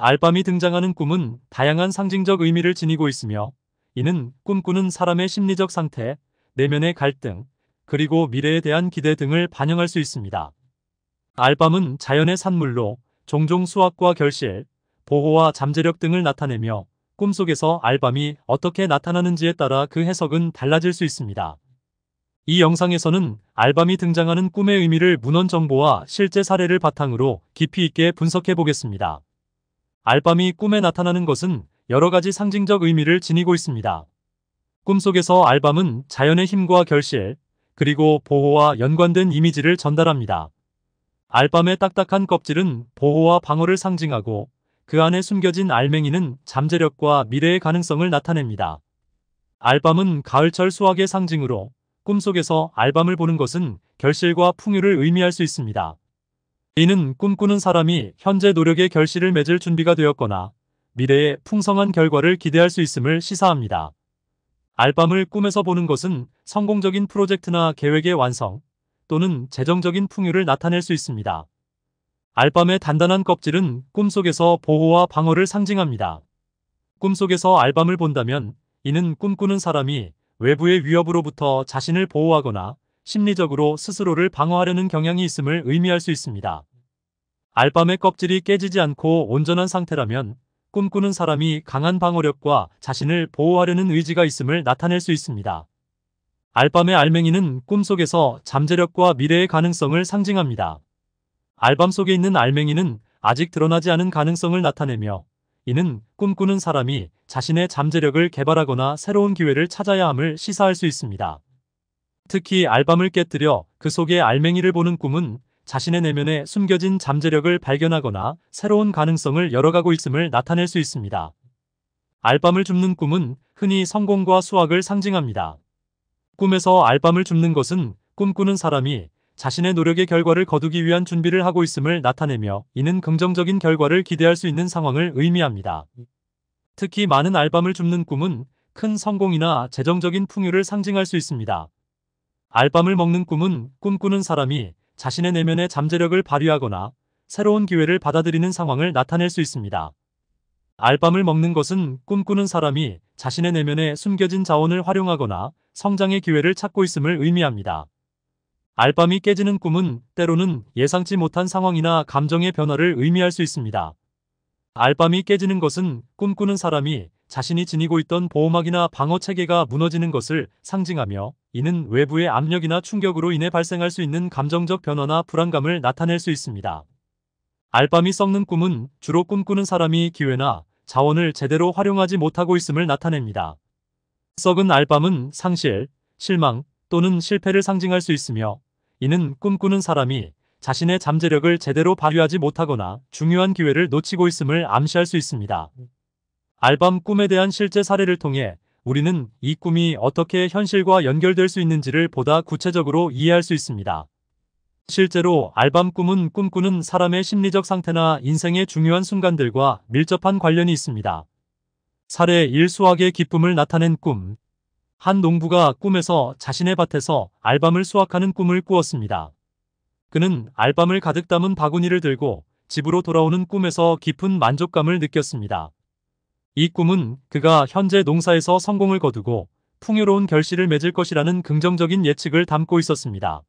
알밤이 등장하는 꿈은 다양한 상징적 의미를 지니고 있으며 이는 꿈꾸는 사람의 심리적 상태, 내면의 갈등, 그리고 미래에 대한 기대 등을 반영할 수 있습니다. 알밤은 자연의 산물로 종종 수확과 결실, 보호와 잠재력 등을 나타내며 꿈속에서 알밤이 어떻게 나타나는지에 따라 그 해석은 달라질 수 있습니다. 이 영상에서는 알밤이 등장하는 꿈의 의미를 문헌 정보와 실제 사례를 바탕으로 깊이 있게 분석해 보겠습니다. 알밤이 꿈에 나타나는 것은 여러 가지 상징적 의미를 지니고 있습니다. 꿈속에서 알밤은 자연의 힘과 결실, 그리고 보호와 연관된 이미지를 전달합니다. 알밤의 딱딱한 껍질은 보호와 방어를 상징하고 그 안에 숨겨진 알맹이는 잠재력과 미래의 가능성을 나타냅니다. 알밤은 가을철 수확의 상징으로 꿈속에서 알밤을 보는 것은 결실과 풍요를 의미할 수 있습니다. 이는 꿈꾸는 사람이 현재 노력의 결실을 맺을 준비가 되었거나 미래에 풍성한 결과를 기대할 수 있음을 시사합니다. 알밤을 꿈에서 보는 것은 성공적인 프로젝트나 계획의 완성 또는 재정적인 풍요를 나타낼 수 있습니다. 알밤의 단단한 껍질은 꿈속에서 보호와 방어를 상징합니다. 꿈속에서 알밤을 본다면 이는 꿈꾸는 사람이 외부의 위협으로부터 자신을 보호하거나 심리적으로 스스로를 방어하려는 경향이 있음을 의미할 수 있습니다. 알밤의 껍질이 깨지지 않고 온전한 상태라면 꿈꾸는 사람이 강한 방어력과 자신을 보호하려는 의지가 있음을 나타낼 수 있습니다. 알밤의 알맹이는 꿈속에서 잠재력과 미래의 가능성을 상징합니다. 알밤 속에 있는 알맹이는 아직 드러나지 않은 가능성을 나타내며 이는 꿈꾸는 사람이 자신의 잠재력을 개발하거나 새로운 기회를 찾아야 함을 시사할 수 있습니다. 특히 알밤을 깨뜨려 그 속의 알맹이를 보는 꿈은 자신의 내면에 숨겨진 잠재력을 발견하거나 새로운 가능성을 열어가고 있음을 나타낼 수 있습니다. 알밤을 줍는 꿈은 흔히 성공과 수학을 상징합니다. 꿈에서 알밤을 줍는 것은 꿈꾸는 사람이 자신의 노력의 결과를 거두기 위한 준비를 하고 있음을 나타내며 이는 긍정적인 결과를 기대할 수 있는 상황을 의미합니다. 특히 많은 알밤을 줍는 꿈은 큰 성공이나 재정적인 풍요를 상징할 수 있습니다. 알밤을 먹는 꿈은 꿈꾸는 사람이 자신의 내면의 잠재력을 발휘하거나 새로운 기회를 받아들이는 상황을 나타낼 수 있습니다. 알밤을 먹는 것은 꿈꾸는 사람이 자신의 내면에 숨겨진 자원을 활용하거나 성장의 기회를 찾고 있음을 의미합니다. 알밤이 깨지는 꿈은 때로는 예상치 못한 상황이나 감정의 변화를 의미할 수 있습니다. 알밤이 깨지는 것은 꿈꾸는 사람이 자신이 지니고 있던 보호막이나 방어 체계가 무너지는 것을 상징하며 이는 외부의 압력이나 충격으로 인해 발생할 수 있는 감정적 변화나 불안감을 나타낼 수 있습니다. 알밤이 썩는 꿈은 주로 꿈꾸는 사람이 기회나 자원을 제대로 활용하지 못하고 있음을 나타냅니다. 썩은 알밤은 상실, 실망 또는 실패를 상징할 수 있으며 이는 꿈꾸는 사람이 자신의 잠재력을 제대로 발휘하지 못하거나 중요한 기회를 놓치고 있음을 암시할 수 있습니다. 알밤 꿈에 대한 실제 사례를 통해 우리는 이 꿈이 어떻게 현실과 연결될 수 있는지를 보다 구체적으로 이해할 수 있습니다. 실제로 알밤 꿈은 꿈꾸는 사람의 심리적 상태나 인생의 중요한 순간들과 밀접한 관련이 있습니다. 사례 1 수확의 기쁨을 나타낸 꿈 한 농부가 꿈에서 자신의 밭에서 알밤을 수확하는 꿈을 꾸었습니다. 그는 알밤을 가득 담은 바구니를 들고 집으로 돌아오는 꿈에서 깊은 만족감을 느꼈습니다. 이 꿈은 그가 현재 농사에서 성공을 거두고 풍요로운 결실을 맺을 것이라는 긍정적인 예측을 담고 있었습니다.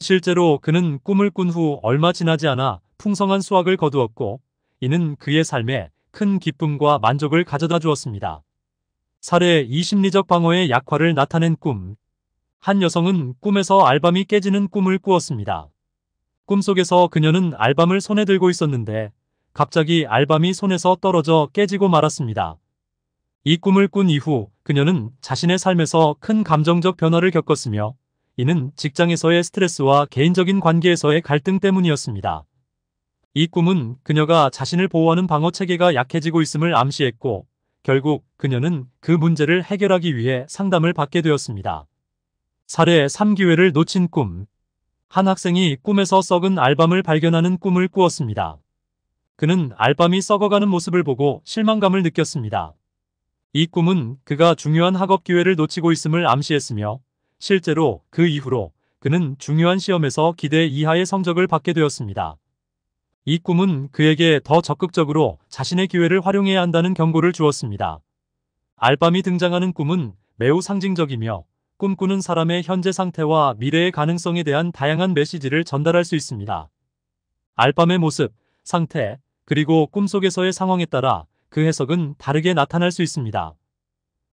실제로 그는 꿈을 꾼 후 얼마 지나지 않아 풍성한 수확을 거두었고 이는 그의 삶에 큰 기쁨과 만족을 가져다 주었습니다. 사례 이 심리적 방어의 약화를 나타낸 꿈. 한 여성은 꿈에서 알밤이 깨지는 꿈을 꾸었습니다. 꿈속에서 그녀는 알밤을 손에 들고 있었는데 갑자기 알밤이 손에서 떨어져 깨지고 말았습니다. 이 꿈을 꾼 이후 그녀는 자신의 삶에서 큰 감정적 변화를 겪었으며 이는 직장에서의 스트레스와 개인적인 관계에서의 갈등 때문이었습니다. 이 꿈은 그녀가 자신을 보호하는 방어 체계가 약해지고 있음을 암시했고 결국 그녀는 그 문제를 해결하기 위해 상담을 받게 되었습니다. 사례 3기회를 놓친 꿈 한 학생이 꿈에서 썩은 알밤을 발견하는 꿈을 꾸었습니다. 그는 알밤이 썩어가는 모습을 보고 실망감을 느꼈습니다. 이 꿈은 그가 중요한 학업 기회를 놓치고 있음을 암시했으며 실제로 그 이후로 그는 중요한 시험에서 기대 이하의 성적을 받게 되었습니다. 이 꿈은 그에게 더 적극적으로 자신의 기회를 활용해야 한다는 경고를 주었습니다. 알밤이 등장하는 꿈은 매우 상징적이며 꿈꾸는 사람의 현재 상태와 미래의 가능성에 대한 다양한 메시지를 전달할 수 있습니다. 알밤의 모습, 상태, 그리고 꿈속에서의 상황에 따라 그 해석은 다르게 나타날 수 있습니다.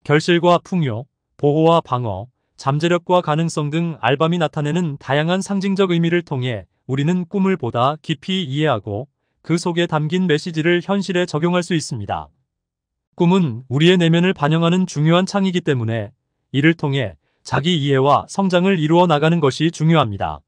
결실과 풍요, 보호와 방어, 잠재력과 가능성 등 알밤이 나타내는 다양한 상징적 의미를 통해 우리는 꿈을 보다 깊이 이해하고 그 속에 담긴 메시지를 현실에 적용할 수 있습니다. 꿈은 우리의 내면을 반영하는 중요한 창이기 때문에 이를 통해 자기 이해와 성장을 이루어 나가는 것이 중요합니다.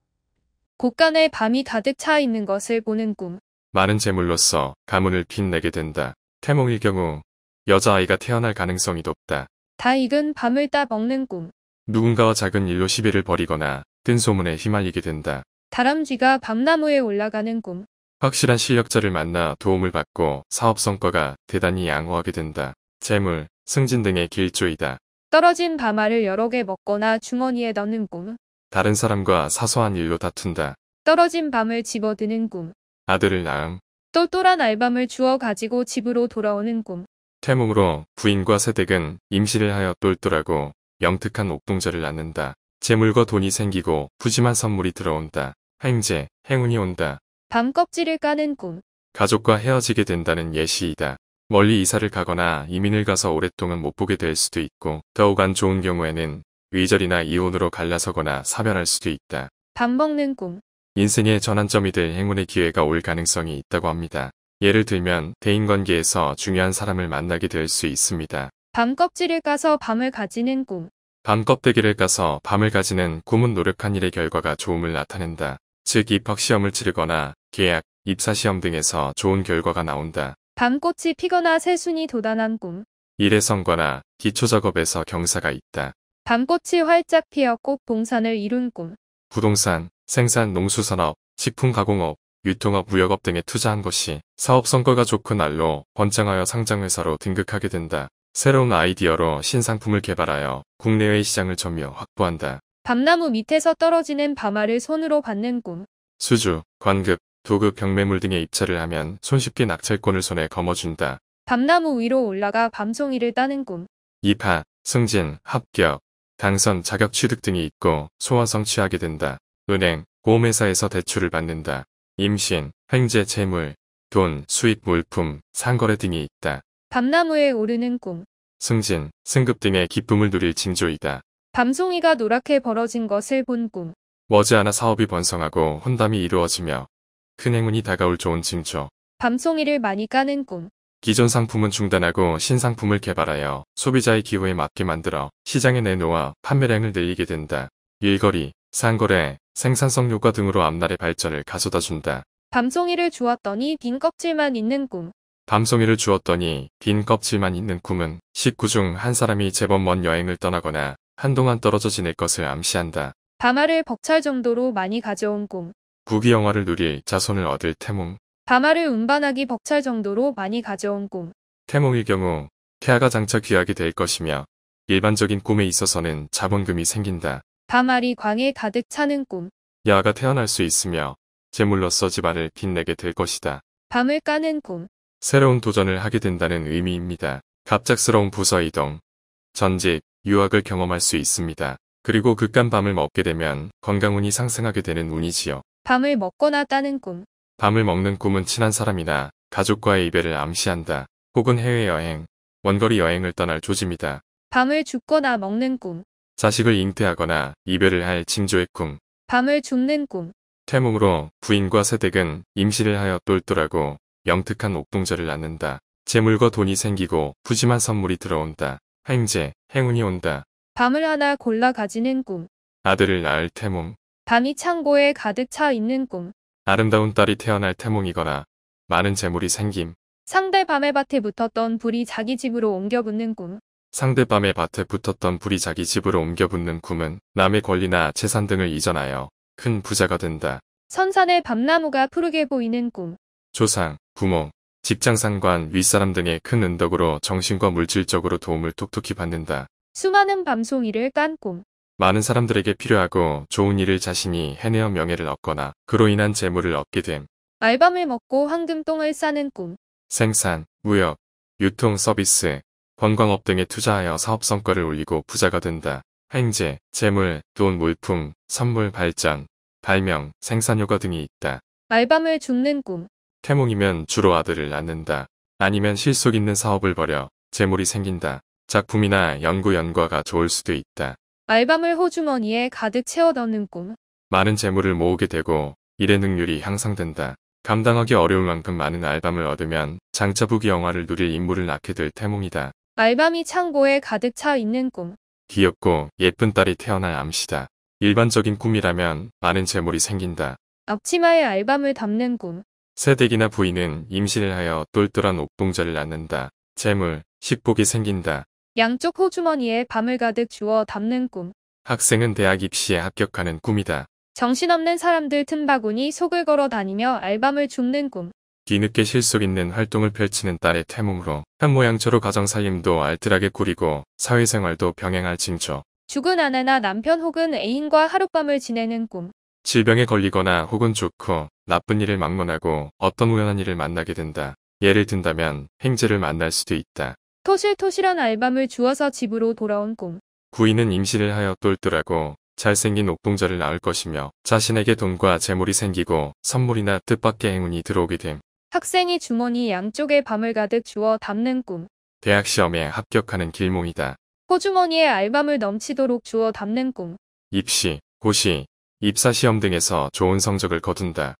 곳간에 밤이 가득 차 있는 것을 보는 꿈. 많은 재물로서 가문을 빛내게 된다. 태몽일 경우 여자아이가 태어날 가능성이 높다. 다익은 밤을 따먹는 꿈. 누군가와 작은 일로 시비를 벌이거나 뜬 소문에 휘말리게 된다. 다람쥐가 밤나무에 올라가는 꿈. 확실한 실력자를 만나 도움을 받고 사업 성과가 대단히 양호하게 된다. 재물, 승진 등의 길조이다. 떨어진 밤알을 여러 개 먹거나 주머니에 넣는 꿈. 다른 사람과 사소한 일로 다툰다. 떨어진 밤을 집어드는 꿈. 아들을 낳음. 똘똘한 알밤을 주어 가지고 집으로 돌아오는 꿈. 태몽으로 부인과 새댁은 임시를 하여 똘똘하고 영특한 옥동자를 낳는다. 재물과 돈이 생기고 푸짐한 선물이 들어온다. 행제, 행운이 온다. 밤 껍질을 까는 꿈. 가족과 헤어지게 된다는 예시이다. 멀리 이사를 가거나 이민을 가서 오랫동안 못 보게 될 수도 있고 더욱 안 좋은 경우에는 위절이나 이혼으로 갈라서거나 사별할 수도 있다. 밥 먹는 꿈. 인생의 전환점이 될 행운의 기회가 올 가능성이 있다고 합니다. 예를 들면 대인관계에서 중요한 사람을 만나게 될 수 있습니다. 밤껍질을 까서 밤을 가지는 꿈 밤껍데기를 까서 밤을 가지는 꿈은 노력한 일의 결과가 좋음을 나타낸다. 즉 입학시험을 치르거나 계약, 입사시험 등에서 좋은 결과가 나온다. 밤꽃이 피거나 새순이 도단한 꿈 일의 성과나 기초작업에서 경사가 있다. 밤꽃이 활짝 피어 꽃봉산을 이룬 꿈 부동산, 생산 농수산업, 식품가공업, 유통업, 무역업 등에 투자한 것이 사업 성과가 좋고 날로 번창하여 상장회사로 등극하게 된다. 새로운 아이디어로 신상품을 개발하여 국내외 시장을 점유 확보한다. 밤나무 밑에서 떨어지는 밤알을 손으로 받는 꿈. 수주, 관급, 도급, 경매물 등에 입찰을 하면 손쉽게 낙찰권을 손에 거머쥔다. 밤나무 위로 올라가 밤송이를 따는 꿈. 입하, 승진, 합격, 당선, 자격 취득 등이 있고 소원성 취하게 된다. 은행, 보험회사에서 대출을 받는다. 임신, 횡재 재물, 돈, 수입 물품, 상거래 등이 있다. 밤나무에 오르는 꿈. 승진, 승급 등의 기쁨을 누릴 징조이다. 밤송이가 노랗게 벌어진 것을 본 꿈. 머지않아 사업이 번성하고 혼담이 이루어지며 큰 행운이 다가올 좋은 징조. 밤송이를 많이 까는 꿈. 기존 상품은 중단하고 신상품을 개발하여 소비자의 기호에 맞게 만들어 시장에 내놓아 판매량을 늘리게 된다. 일거리, 상거래, 생산성 효과 등으로 앞날의 발전을 가져다 준다. 밤송이를 주었더니 빈 껍질만 있는 꿈. 밤송이를 주었더니 빈 껍질만 있는 꿈은 식구 중 한 사람이 제법 먼 여행을 떠나거나 한동안 떨어져 지낼 것을 암시한다. 밤하를 벅찰 정도로 많이 가져온 꿈. 부귀영화를 누릴 자손을 얻을 태몽. 밤하를 운반하기 벅찰 정도로 많이 가져온 꿈. 태몽의 경우 태아가 장차 귀하게 될 것이며 일반적인 꿈에 있어서는 자본금이 생긴다. 밤알이 광에 가득 차는 꿈. 야가 태어날 수 있으며 제물로서 집안을 빛내게 될 것이다. 밤을 까는 꿈. 새로운 도전을 하게 된다는 의미입니다. 갑작스러운 부서 이동, 전직, 유학을 경험할 수 있습니다. 그리고 극간 밤을 먹게 되면 건강운이 상승하게 되는 운이지요. 밤을 먹거나 따는 꿈. 밤을 먹는 꿈은 친한 사람이나 가족과의 이별을 암시한다. 혹은 해외여행, 원거리 여행을 떠날 조짐이다. 밤을 죽거나 먹는 꿈. 자식을 잉태하거나 이별을 할 징조의 꿈, 밤을 줍는 꿈, 태몽으로 부인과 세댁은 임시를 하여 똘똘하고 영특한 옥동자를 낳는다. 재물과 돈이 생기고 푸짐한 선물이 들어온다. 행제, 행운이 온다. 밤을 하나 골라 가지는 꿈, 아들을 낳을 태몽, 밤이 창고에 가득 차 있는 꿈, 아름다운 딸이 태어날 태몽이거나 많은 재물이 생김, 상대 밤의 밭에 붙었던 불이 자기 집으로 옮겨 붙는 꿈, 상대밤의 밭에 붙었던 불이 자기 집으로 옮겨 붙는 꿈은 남의 권리나 재산 등을 이전하여 큰 부자가 된다. 선산의 밤나무가 푸르게 보이는 꿈. 조상, 부모, 직장 상관, 윗사람 등의 큰 은덕으로 정신과 물질적으로 도움을 톡톡히 받는다. 수많은 밤송이를 깐 꿈. 많은 사람들에게 필요하고 좋은 일을 자신이 해내어 명예를 얻거나 그로 인한 재물을 얻게 됨. 알밤을 먹고 황금똥을 싸는 꿈. 생산, 무역, 유통 서비스, 관광업 등에 투자하여 사업 성과를 올리고 부자가 된다. 횡재, 재물, 돈, 물품, 선물 발전, 발명, 생산효과 등이 있다. 알밤을 죽는 꿈. 태몽이면 주로 아들을 낳는다. 아니면 실속 있는 사업을 벌여 재물이 생긴다. 작품이나 연구 연과가 좋을 수도 있다. 알밤을 호주머니에 가득 채워 넣는 꿈. 많은 재물을 모으게 되고 일의 능률이 향상된다. 감당하기 어려울 만큼 많은 알밤을 얻으면 장차부기 영화를 누릴 인물을 낳게 될 태몽이다. 알밤이 창고에 가득 차 있는 꿈. 귀엽고 예쁜 딸이 태어날 암시다. 일반적인 꿈이라면 많은 재물이 생긴다. 앞치마에 알밤을 담는 꿈. 새댁이나 부인은 임신을 하여 똘똘한 옥동자를 낳는다. 재물, 식복이 생긴다. 양쪽 호주머니에 밤을 가득 주워 담는 꿈. 학생은 대학 입시에 합격하는 꿈이다. 정신없는 사람들 틈바구니 속을 걸어 다니며 알밤을 줍는 꿈. 뒤늦게 실속 있는 활동을 펼치는 딸의 태몽으로 한 모양처로 가정 살림도 알뜰하게 꾸리고 사회생활도 병행할 징조. 죽은 아내나 남편 혹은 애인과 하룻밤을 지내는 꿈. 질병에 걸리거나 혹은 좋고 나쁜 일을 막론하고 어떤 우연한 일을 만나게 된다. 예를 든다면 행제를 만날 수도 있다. 토실토실한 알밤을 주어서 집으로 돌아온 꿈. 구인은 임신을 하여 똘똘하고 잘생긴 옥동자를 낳을 것이며 자신에게 돈과 재물이 생기고 선물이나 뜻밖의 행운이 들어오게 됨. 학생이 주머니 양쪽에 밤을 가득 주어 담는 꿈. 대학 시험에 합격하는 길몽이다. 호주머니에 알밤을 넘치도록 주워 담는 꿈. 입시, 고시, 입사 시험 등에서 좋은 성적을 거둔다.